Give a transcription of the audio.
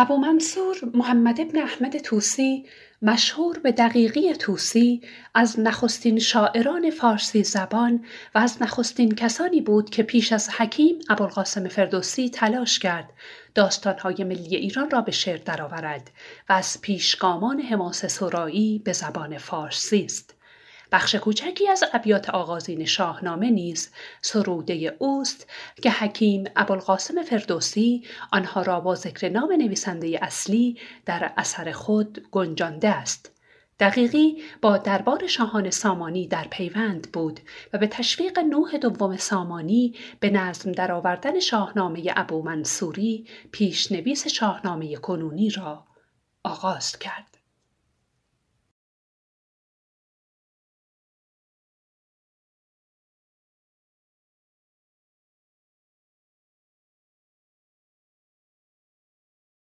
ابو منصور محمد ابن احمد توسی مشهور به دقیقی توسی از نخستین شاعران فارسی زبان و از نخستین کسانی بود که پیش از حکیم ابوالقاسم فردوسی تلاش کرد داستانهای ملی ایران را به شعر درآورد و از پیشگامان حماسه سرایی به زبان فارسی است بخش کوچکی از ابیات آغازین شاهنامه نیز سروده اوست که حکیم ابوالقاسم فردوسی آنها را با ذکر نام نویسنده اصلی در اثر خود گنجانده است دقیقی با دربار شاهان سامانی در پیوند بود و به تشویق نوح دوم سامانی به نظم آوردن شاهنامه ابو منصوری پیشنویس شاهنامه کنونی را آغاز کرد.